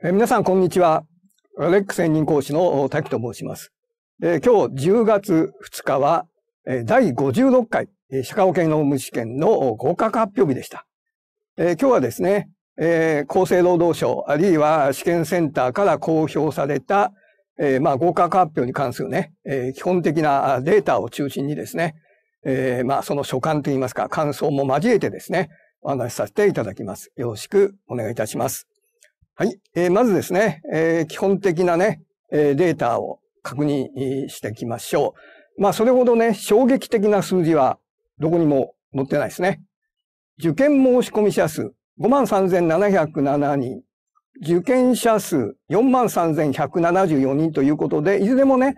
え皆さん、こんにちは。レック専任講師の滝と申します。え今日10月2日は、え第56回、え社会保険労務試験の合格発表日でした。え今日はですね、え厚生労働省、あるいは試験センターから公表された、えまあ、合格発表に関するね、え基本的なデータを中心にですね、えまあ、その所感といいますか、感想も交えてですね、お話しさせていただきます。よろしくお願いいたします。はい。えー、まずですね、えー、基本的なね、えー、データを確認していきましょう。まあ、それほどね、衝撃的な数字はどこにも載ってないですね。受験申込者数53,707人、受験者数43,174人ということで、いずれもね、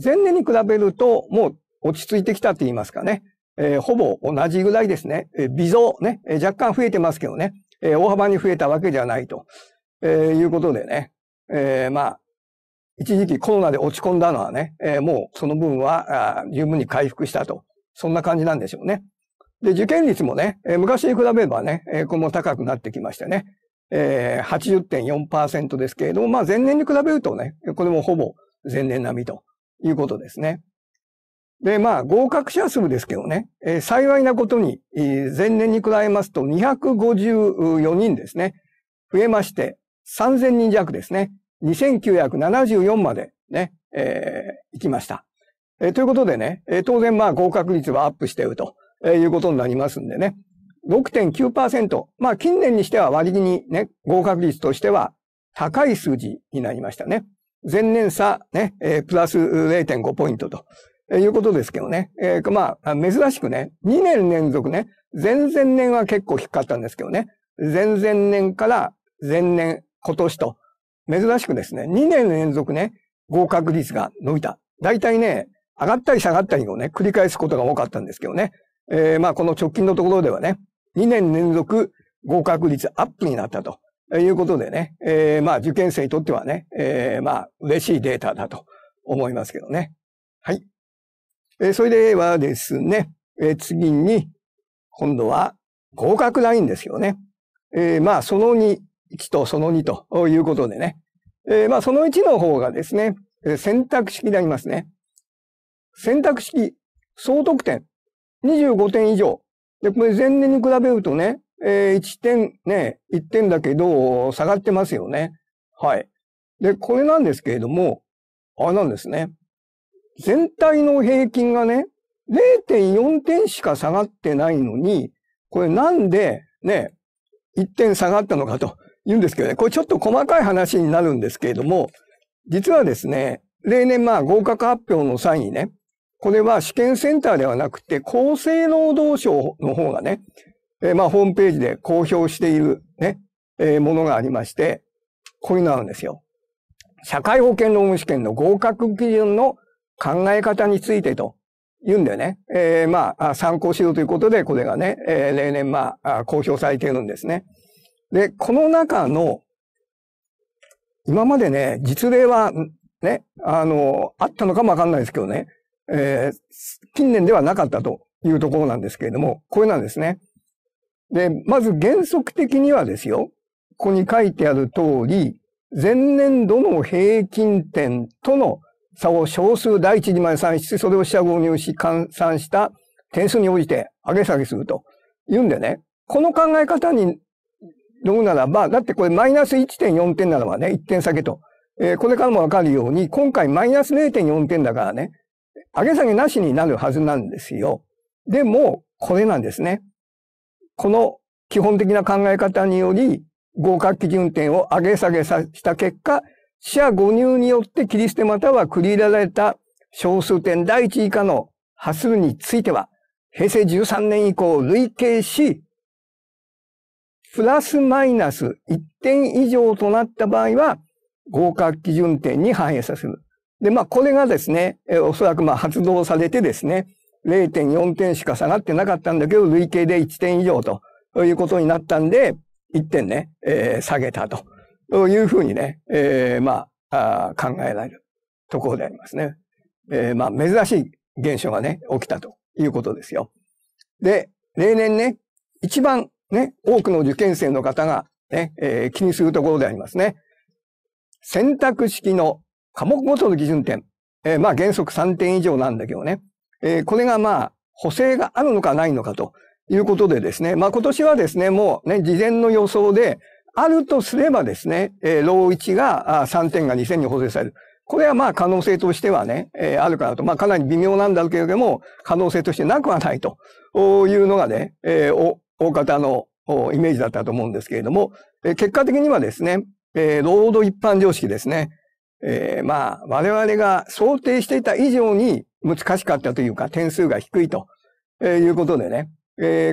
前年に比べるともう落ち着いてきたと言いますかね、えー、ほぼ同じぐらいですね、えー、微増ね、えー、若干増えてますけどね、えー、大幅に増えたわけじゃないとえー、いうことでね、えー、まあ、一時期コロナで落ち込んだのはね、えー、もうその分は十分に回復したと。そんな感じなんでしょうね。で、受験率もね、えー、昔に比べればね、えー、これも高くなってきましてね、えー、80.4%ですけれども、まあ前年に比べるとね、これもほぼ前年並みということですね。で、まあ、合格者数ですけどね、えー、幸いなことに、えー、前年に比べますと254人ですね、増えまして、3000人弱ですね。2974までね、えー、行きました。えー、ということでね、えー、当然まあ合格率はアップしていると、えー、いうことになりますんでね。6.9%。まあ近年にしては割りにね、合格率としては高い数字になりましたね。前年差ね、えー、プラス0.5ポイントと、えー、いうことですけどね。えー、まあ、珍しくね、2年連続ね、前々年は結構低かったんですけどね、前々年から前年今年と、珍しくですね、2年連続ね、合格率が伸びた。大体ね、上がったり下がったりをね、繰り返すことが多かったんですけどね。えー、まあ、この直近のところではね、2年連続合格率アップになったということでね、えー、まあ、受験生にとってはね、えー、まあ、嬉しいデータだと思いますけどね。はい。えー、それではですね、えー、次に、今度は合格ラインですよね。えー、まあ、その2、1とその2ということでね。えー、まあ、その1の方がですね、選択式でありますね。選択式、総得点、25点以上。で、これ前年に比べるとね、えー、1点ね、1点だけど、下がってますよね。はい。で、これなんですけれども、あれなんですね。全体の平均がね、0.4点しか下がってないのに、これなんでね、1点下がったのかと言うんですけどね、これちょっと細かい話になるんですけれども、実はですね、例年まあ合格発表の際にね、これは試験センターではなくて、厚生労働省の方がね、えー、まあホームページで公表しているね、えー、ものがありまして、こういうのあるんですよ。社会保険労務試験の合格基準の考え方についてと言うんだよね。えー、まあ、参考しろということで、これがね、えー、例年まあ、公表されているんですね。で、この中の、今までね、実例は、ね、あの、あったのかもわかんないですけどね、えー、近年ではなかったというところなんですけれども、これなんですね。で、まず原則的にはですよ、ここに書いてある通り、前年度の平均点との差を小数第一にまで算出、それを試合合入し換算した点数に応じて上げ下げすると。言うんでね、この考え方にどうならば、だってこれマイナス1.4点ならばね、1点下げと。えー、これからもわかるように、今回マイナス0.4点だからね、上げ下げなしになるはずなんですよ。でも、これなんですね。この基本的な考え方により、合格基準点を上げ下げした結果、死者誤入によって切り捨てまたは繰り入れられた小数点第1以下の波数については、平成13年以降累計し、プラスマイナス1点以上となった場合は、合格基準点に反映させる。で、まあ、これがですね、えおそらくまあ発動されてですね、0.4点しか下がってなかったんだけど、累計で1点以上ということになったんで、1点ね、えー、下げたというふうにね、えー、まあ考えられるところでありますね。えー、まあ、珍しい現象がね、起きたということですよ。で、例年ね、一番ね、多くの受験生の方がね、えー、気にするところでありますね。選択式の科目ごとの基準点。えー、まあ原則3点以上なんだけどね。えー、これがまあ補正があるのかないのかということでですね。まあ今年はですね、もうね、事前の予想で、あるとすればですね、えー、ロー1が3点が2000に補正される。これはまあ可能性としてはね、えー、あるかなと。まあかなり微妙なんだけれども、可能性としてなくはないというのがね、えー、大方のイメージだったと思うんですけれども、結果的にはですね、労働一般常識ですね。まあ、我々が想定していた以上に難しかったというか、点数が低いということでね、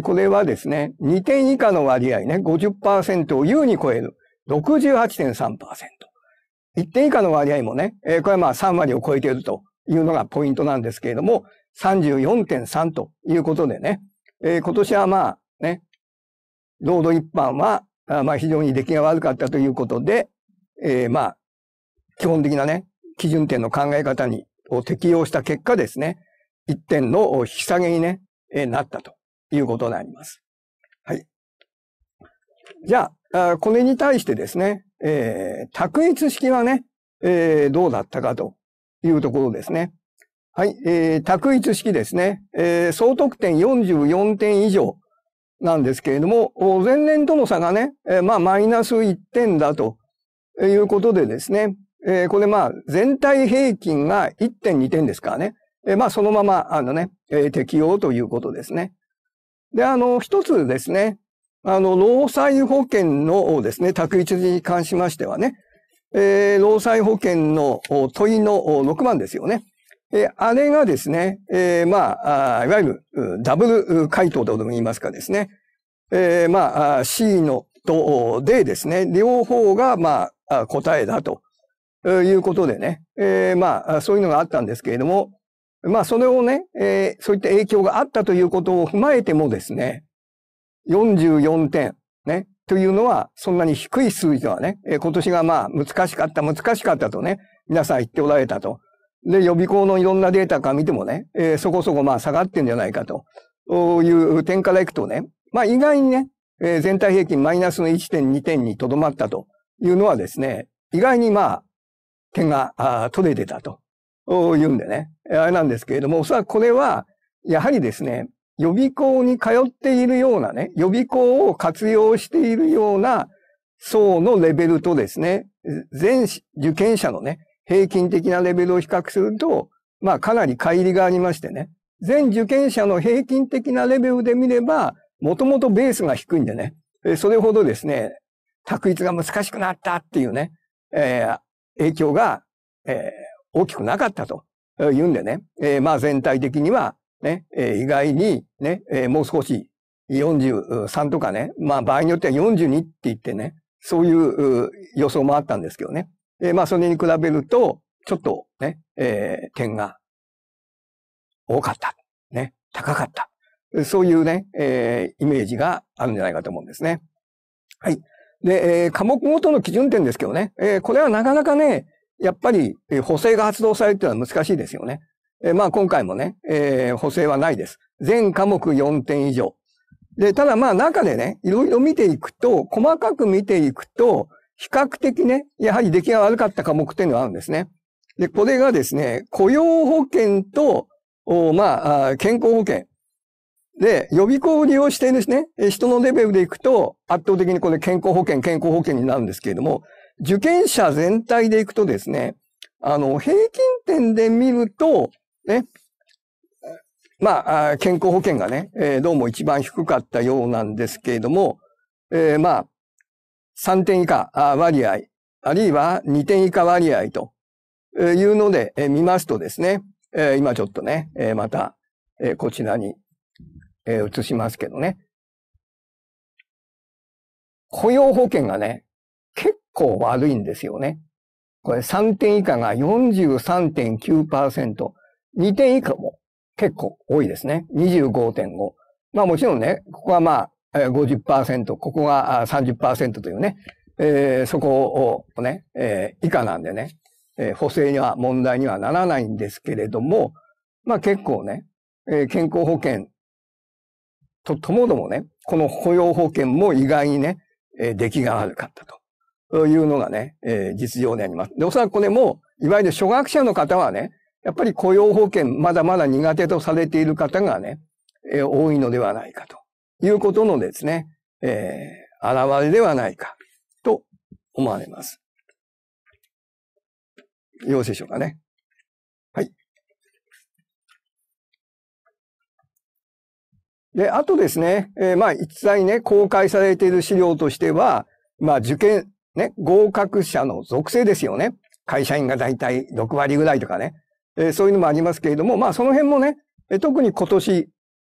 これはですね、2点以下の割合ね、50%を優に超える68.3%。1点以下の割合もね、これはまあ3割を超えているというのがポイントなんですけれども、34.3ということでね、今年はまあ、ね。ロード一般は、まあ、非常に出来が悪かったということで、えー、まあ、基本的なね、基準点の考え方に、を適用した結果ですね、一点の引き下げにね、えー、なったということになります。はい。じゃあ、これに対してですね、えー、卓越式はね、えー、どうだったかというところですね。はい、えー、卓一式ですね。えー、総得点44点以上なんですけれども、前年との差がね、まあ、マイナス1点だということでですね、これまあ、全体平均が1.2点ですからね、まあ、そのまま、あのね、適用ということですね。で、あの、一つですね、あの、労災保険のですね、択一に関しましてはね、えー、労災保険の問いの6番ですよね。えあれがですね、えー、まあいわゆるダブル回答とでも言いますかですね、えー、まあ、C のとでですね、両方が、まあ、答えだということでね、えー、まあ、そういうのがあったんですけれども、まあ、それをね、えー、そういった影響があったということを踏まえてもですね、44点、ね、というのは、そんなに低い数字ではね、今年がまあ、難しかった、難しかったとね、皆さん言っておられたと。で、予備校のいろんなデータから見てもね、えー、そこそこまあ下がってんじゃないかという点からいくとね、まあ意外にね、えー、全体平均マイナスの1.2点にとどまったというのはですね、意外にまあ、点があ取れてたというんでね、あれなんですけれども、おそらくこれは、やはりですね、予備校に通っているようなね、予備校を活用しているような層のレベルとですね、全受験者のね、平均的なレベルを比較すると、まあかなり乖離がありましてね、全受験者の平均的なレベルで見れば、もともとベースが低いんでね、それほどですね、択一が難しくなったっていうね、えー、影響が、えー、大きくなかったというんでね、えー、まあ全体的にはね、えー、意外にね、えー、もう少し43とかね、まあ場合によっては42って言ってね、そういう予想もあったんですけどね。えー、まあ、それに比べると、ちょっとね、えー、点が多かった。ね、高かった。そういうね、えー、イメージがあるんじゃないかと思うんですね。はい。で、えー、科目ごとの基準点ですけどね、えー、これはなかなかね、やっぱり補正が発動されるというのは難しいですよね。えー、まあ今回もね、えー、補正はないです。全科目4点以上。で、ただまあ中でね、いろいろ見ていくと、細かく見ていくと、比較的ね、やはり出来が悪かった科目っていうのがあるんですね。で、これがですね、雇用保険と、まあ、健康保険。で、予備校を利用してですね、人のレベルでいくと、圧倒的にこれ健康保険、健康保険になるんですけれども、受験者全体でいくとですね、あの、平均点で見ると、ね、まあ、健康保険がね、えどうも一番低かったようなんですけれども、えー、まあ、3点以下割合、あるいは2点以下割合というので見ますとですね、今ちょっとね、またこちらに移しますけどね。雇用保険がね、結構悪いんですよね。これ3点以下が43.9%、2点以下も結構多いですね。25.5。まあもちろんね、ここはまあ50%、ここが30%というね、えー、そこをね、えー、以下なんでね、えー、補正には問題にはならないんですけれども、まあ結構ね、えー、健康保険とともどもね、この雇用保険も意外にね、えー、出来が悪かったというのがね、えー、実情であります。で、おそらくこれも、いわゆる初学者の方はね、やっぱり雇用保険まだまだ苦手とされている方がね、えー、多いのではないかと。いうことのですね、えー、現れではないかと思われます。よろしいでしょうかね。はい。で、あとですね、えー、まあ、一切ね、公開されている資料としては、まあ、受験、ね、合格者の属性ですよね。会社員がだいたい6割ぐらいとかね、えー、そういうのもありますけれども、まあ、その辺もね、え特に今年、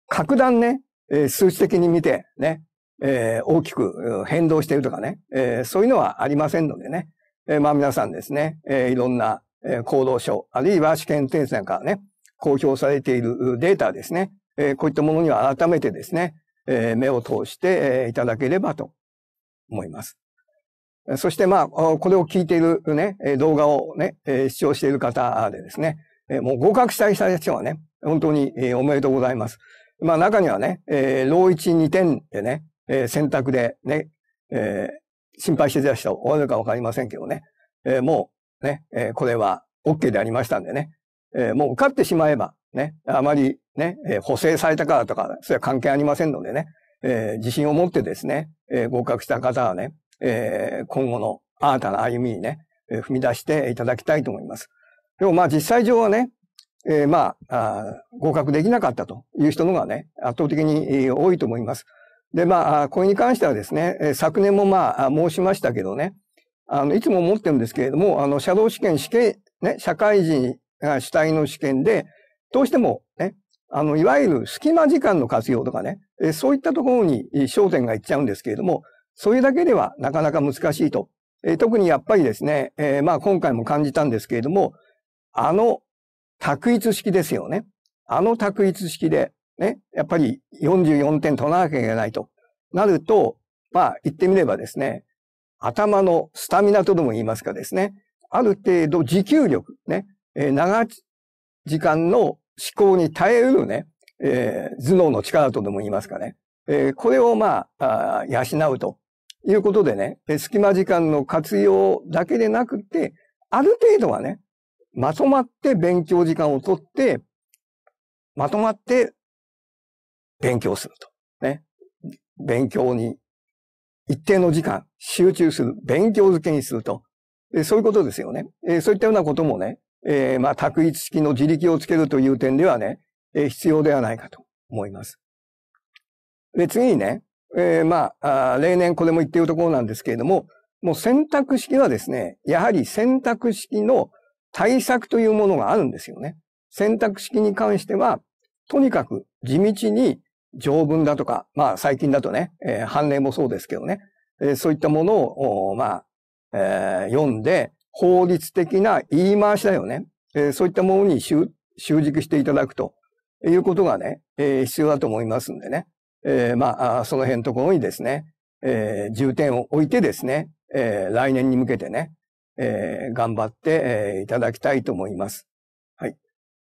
格段ね、えー、数値的に見て、ね、えー、大きく変動しているとかね、えー、そういうのはありませんのでね、えー、まあ皆さんですね、えー、いろんな、え行動書、あるいは試験点んからね、公表されているデータですね、えー、こういったものには改めてですね、えー、目を通して、えいただければと思います。そしてまあ、これを聞いているね、動画をね、視聴している方でですね、もう合格したい人たちはね、本当におめでとうございます。まあ中にはね、えー、老一2点でね、えー、選択でね、えー、心配してた人おわれるかわかりませんけどね、えー、もうね、えー、これは OK でありましたんでね、えー、もう受かってしまえばね、あまりね、えー、補正されたからとか、それは関係ありませんのでね、えー、自信を持ってですね、えー、合格した方はね、えー、今後の新たな歩みにね、えー、踏み出していただきたいと思います。でもまあ実際上はね、えー、まあ合格できなかったという人のがね、圧倒的に多いと思います。で、まあ、これに関してはですね、昨年もまあ、申しましたけどね、あの、いつも思ってるんですけれども、あの、社道試験、試験、ね、社会人が主体の試験で、どうしても、ね、あの、いわゆる隙間時間の活用とかね、そういったところに焦点がいっちゃうんですけれども、それだけではなかなか難しいと。特にやっぱりですね、えー、まあ今回も感じたんですけれども、あの択一式ですよね。あの択一式で、ね、やっぱり44点取らなきゃいけないとなると、まあ言ってみればですね、頭のスタミナとでも言いますかですね、ある程度持久力、ね、えー、長時間の思考に耐えうるね、えー、頭脳の力とでも言いますかね、えー、これをまあ養うということでね、隙間時間の活用だけでなくて、ある程度はね、まとまって勉強時間をとって、まとまって勉強すると。ね。勉強に一定の時間集中する、勉強づけにすると。えそういうことですよね、えそういったようなこともね、えー、まあ、択一式の自力をつけるという点ではね、え必要ではないかと思います。で、次にね、えー、まああ、例年これも言っているところなんですけれども、もう選択式はですね、やはり選択式の対策というものがあるんですよね。選択式に関しては、とにかく地道に条文だとか、まあ最近だとね、えー、判例もそうですけどね、えー、そういったものを、まあ、えー、読んで、法律的な言い回しだよね、えー、そういったものに習熟していただくということがね、えー、必要だと思いますんでね、えー、まあ、その辺のところにですね、えー、重点を置いてですね、えー、来年に向けてね、えー、頑張って、えー、いただきたいと思います。はい。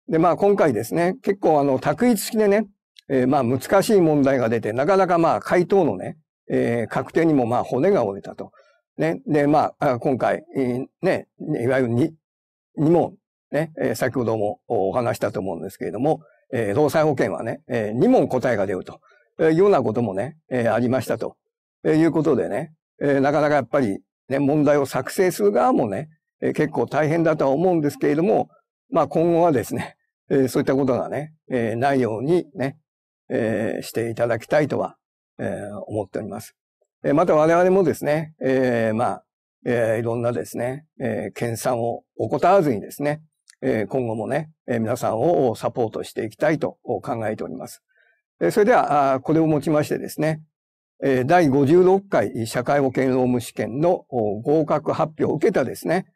で、まあ今回ですね、結構あの、択一式でね、えー、まあ難しい問題が出て、なかなかまあ回答のね、えー、確定にもまあ骨が折れたと。ね。で、まあ、今回、ね、いわゆる二2問、ね、先ほどもお話したと思うんですけれども、えー、労災保険はね、えー、2問答えが出るというようなこともね、えー、ありましたということでね、えー、なかなかやっぱりね、問題を作成する側もね、え結構大変だとは思うんですけれども、まあ今後はですね、えそういったことがね、えないようにね、えしていただきたいとは、え思っております。えまた我々もですね、えまあ、えいろんなですね、え研鑽を怠らずにですね、え今後もね、え皆さんをサポートしていきたいと考えております。それでは、これをもちましてですね、第56回社会保険労務試験の合格発表を受けたですね、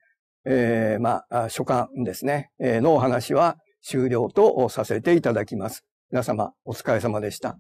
えー、まあ、所管ですね、のお話は終了とさせていただきます。皆様、お疲れ様でした。